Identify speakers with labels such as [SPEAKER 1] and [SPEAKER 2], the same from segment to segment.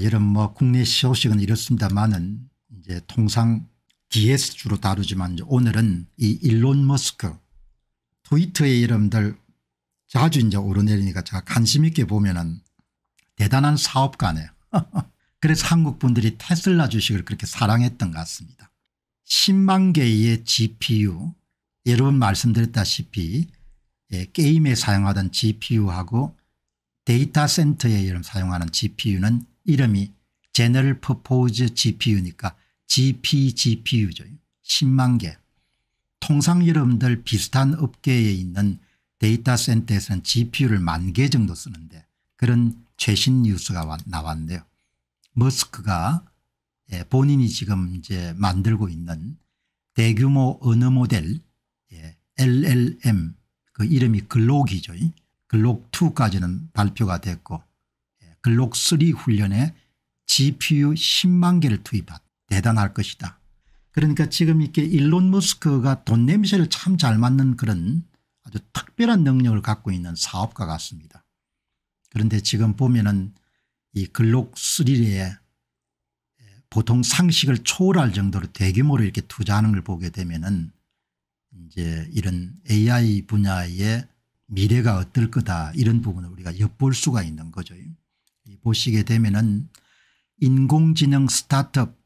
[SPEAKER 1] 이런 뭐 국내 소식은 이렇습니다만은 이제 통상 DS주로 다루지만 오늘은 이 일론 머스크 트위터의 이름들 자주 이제 오르내리니까 제가 관심 있게 보면은 대단한 사업가네요. 그래서 한국 분들이 테슬라 주식을 그렇게 사랑했던 것 같습니다. 10만 개의 GPU 여러분 말씀드렸다시피 예, 게임에 사용하던 GPU하고 데이터 센터에 이런 사용하는 GPU는 이름이 제너럴 퍼포즈 GPU니까 GPGPU죠. 10만 개. 통상 여러분들 비슷한 업계에 있는 데이터 센터에서는 GPU를 만 개 정도 쓰는데 그런 최신 뉴스가 나왔는데요. 머스크가 예, 본인이 지금 이제 만들고 있는 대규모 언어 모델 예, LLM 그 이름이 글록이죠. 글록2까지는 발표가 됐고 글록3 훈련에 GPU 10만 개를 투입한 대단할 것이다. 그러니까 지금 이렇게 일론 머스크가 돈 냄새를 참 잘 맡는 그런 아주 특별한 능력을 갖고 있는 사업가 같습니다. 그런데 지금 보면은 이 글록3에 보통 상식을 초월할 정도로 대규모로 이렇게 투자하는 걸 보게 되면은 이제 이런 AI 분야의 미래가 어떨 거다 이런 부분을 우리가 엿볼 수가 있는 거죠. 보시게 되면은 인공지능 스타트업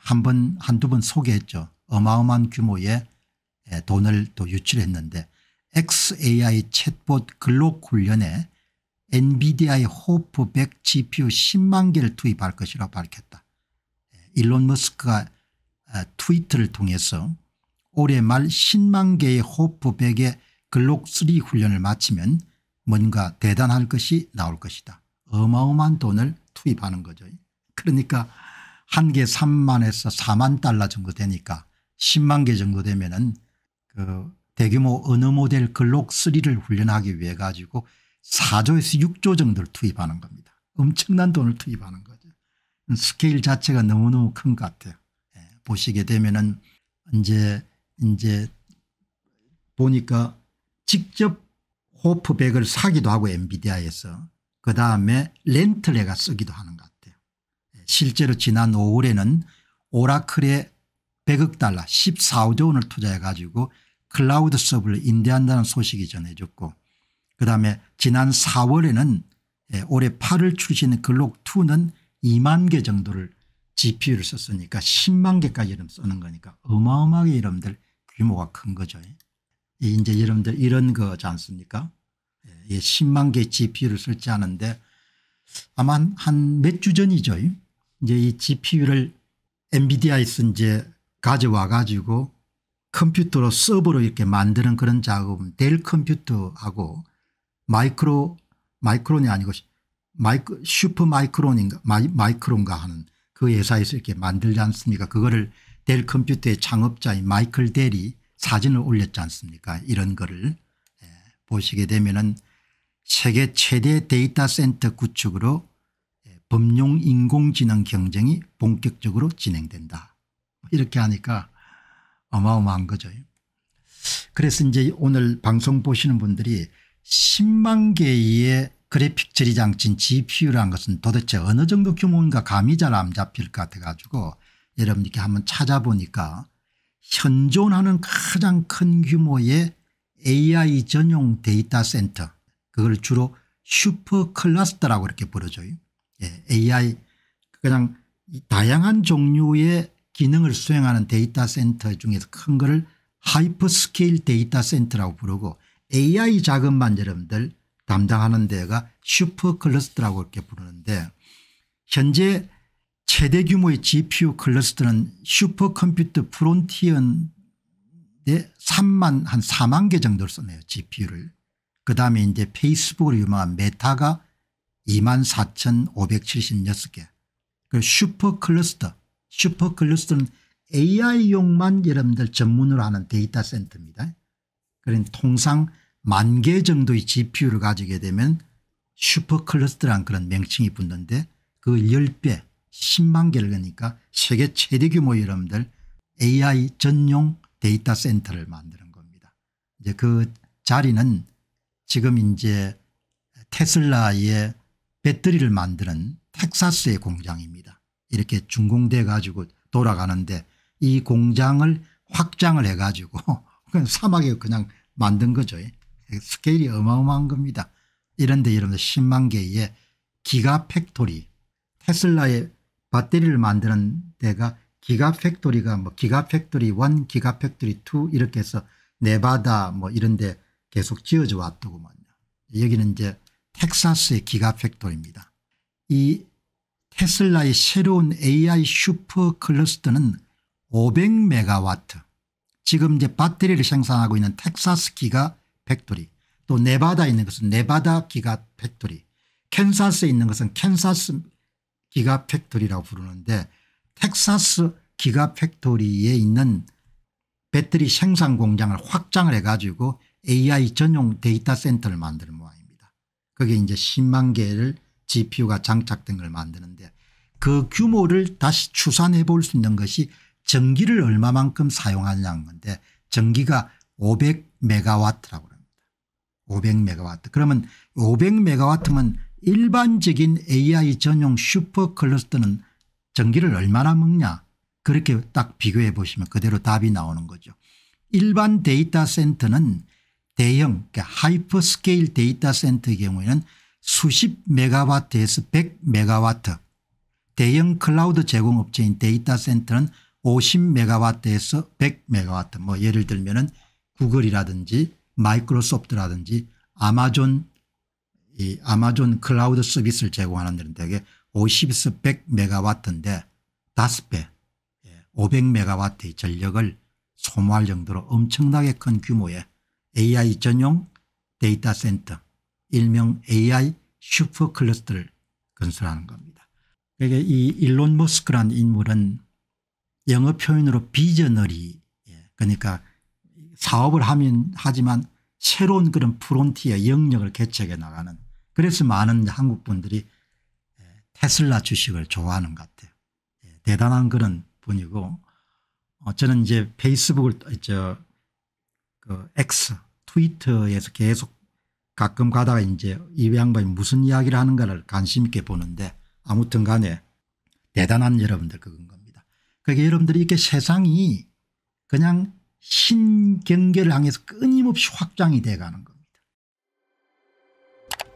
[SPEAKER 1] 한 번 한두 번 소개했죠. 어마어마한 규모의 돈을 또 유출했는데 XAI 챗봇 글록 훈련에 엔비디아의 호프 100 GPU 10만 개를 투입할 것이라고 밝혔다. 일론 머스크가 아, 트위터를 통해서 올해 말 10만 개의 호프 100의 글록 3 훈련을 마치면 뭔가 대단할 것이 나올 것이다. 어마어마한 돈을 투입하는 거죠. 그러니까 한 개 3만에서 4만 달러 정도 되니까 10만 개 정도 되면은 그 대규모 언어 모델 글록 그 3를 훈련하기 위해 가지고 4조에서 6조 정도를 투입하는 겁니다. 엄청난 돈을 투입하는 거죠. 스케일 자체가 너무너무 큰 것 같아요. 예, 보시게 되면은 이제 이제 보니까 직접 호프백을 사기도 하고 엔비디아에서 그다음에 렌틀레가 쓰기도 하는 것 같아요. 예, 실제로 지난 5월에는 오라클에 100억 달러 14조 원을 투자해 가지고 클라우드 서브를 인대한다는 소식이 전해졌고 그다음에 지난 4월에는 예, 올해 8월 출시 글록2는 2만 개 정도를 GPU를 썼으니까 10만 개까지 이름 쓰는 거니까 어마어마하게 여러분들 규모가 큰 거죠. 이제 여러분들 이런 거지 않습니까 예, 10만 개의 GPU를 설치하는데 아마 한 몇 주 전이죠. 이제 이 GPU를 엔비디아에서 이제 가져와 가지고 컴퓨터로 서버로 이렇게 만드는 그런 작업은 델 컴퓨터하고 마이크로 마이크론이 아니고 마이크 슈퍼 마이크론인가 마이, 마이크론가 하는 그 회사에서 이렇게 만들지 않습니까 그거를 델 컴퓨터의 창업자인 마이클 델이 사진을 올렸지 않습니까 이런 거를 보시게 되면은 세계 최대 데이터 센터 구축으로 범용 예, 인공지능 경쟁이 본격적으로 진행된다. 이렇게 하니까 어마어마한 거죠. 그래서 이제 오늘 방송 보시는 분들이 10만 개의 그래픽 처리장치인 GPU라는 것은 도대체 어느 정도 규모인가 감이 잘 안 잡힐 것 같아 가지고 여러분 이렇게 한번 찾아보니까 현존하는 가장 큰 규모의 AI 전용 데이터 센터 그걸 주로 슈퍼 클러스터라고 이렇게 부르죠. 예, AI 그냥 다양한 종류의 기능을 수행하는 데이터 센터 중에서 큰 거를 하이퍼 스케일 데이터 센터라고 부르고 AI 작업만 여러분들 담당하는 데가 슈퍼 클러스터라고 이렇게 부르는데 현재 최대 규모의 GPU 클러스터는 슈퍼컴퓨터 프론티언 때 예? 3만 한 4만 개 정도를 써내요 GPU를. 그다음에 이제 페이스북으로 유명한 메타가 24,576개. 그 슈퍼 클러스터. 슈퍼 클러스터는 AI용만 여러분들 전문으로 하는 데이터 센터입니다. 그러니까 통상 만 개 정도의 GPU를 가지게 되면 슈퍼 클러스터란 그런 명칭이 붙는데 그 10배 10만 개를 그러니까 세계 최대 규모 여러분들 AI 전용 데이터 센터를 만드는 겁니다. 이제 그 자리는 지금 이제 테슬라의 배터리를 만드는 텍사스의 공장입니다. 이렇게 준공돼 가지고 돌아가는데 이 공장을 확장을 해 가지고 사막에 그냥 만든 거죠. 스케일이 어마어마한 겁니다. 이런데 여러분들 10만 개의 기가 팩토리 테슬라의 배터리를 만드는 데가 기가 팩토리가 뭐 기가 팩토리 1, 기가 팩토리 2 이렇게 해서 네바다 뭐 이런 데 계속 지어져 왔더구먼요. 여기는 이제 텍사스의 기가 팩토리입니다. 이 테슬라의 새로운 AI 슈퍼 클러스터는 500메가와트 지금 이제 배터리를 생산하고 있는 텍사스 기가 팩토리 또 네바다에 있는 것은 네바다 기가 팩토리 캔사스에 있는 것은 캔사스 기가 팩토리라고 부르는데 텍사스 기가팩토리에 있는 배터리 생산 공장을 확장을 해가지고 AI 전용 데이터 센터를 만드는 모양입니다. 그게 이제 10만 개를 GPU가 장착된 걸 만드는데 그 규모를 다시 추산해 볼 수 있는 것이 전기를 얼마만큼 사용하냐는 건데 전기가 500메가와트라고 합니다. 500메가와트. 그러면 500메가와트면 일반적인 AI 전용 슈퍼클러스터는 전기를 얼마나 먹냐 그렇게 딱 비교해 보시면 그대로 답이 나오는 거죠. 일반 데이터 센터는 대형 그러니까 하이퍼스케일 데이터 센터의 경우에는 수십 메가와트에서 1 메가와트 대형 클라우드 제공업체인 데이터 센터는 50 메가와트에서 1 메가와트 뭐 예를 들면 구글이라든지 마이크로소프트라든지 아마존 이 아마존 클라우드 서비스를 제공하는 데는 대개 50에서 100메가와트인데 5배 500메가와트의 예, 전력을 소모할 정도로 엄청나게 큰 규모의 AI 전용 데이터 센터 일명 AI 슈퍼 클러스터를 건설하는 겁니다. 그러니까 이 일론 머스크란 인물은 영어 표현으로 비저너리 예, 그러니까 사업을 하면 하지만 새로운 그런 프론티어 영역을 개척해 나가는 그래서 많은 한국 분들이 테슬라 주식을 좋아하는 것 같아요. 예, 대단한 그런 분이고 어 저는 이제 페이스북을 저그 X 트위터에서 계속 가끔 가다가 이제 이 양반이 무슨 이야기를 하는가를 관심 있게 보는데 아무튼 간에 대단한 여러분들 그건 겁니다. 그게 여러분들이 이렇게 세상이 그냥 신경계를 향해서 끊임없이 확장이 돼가는 겁니다.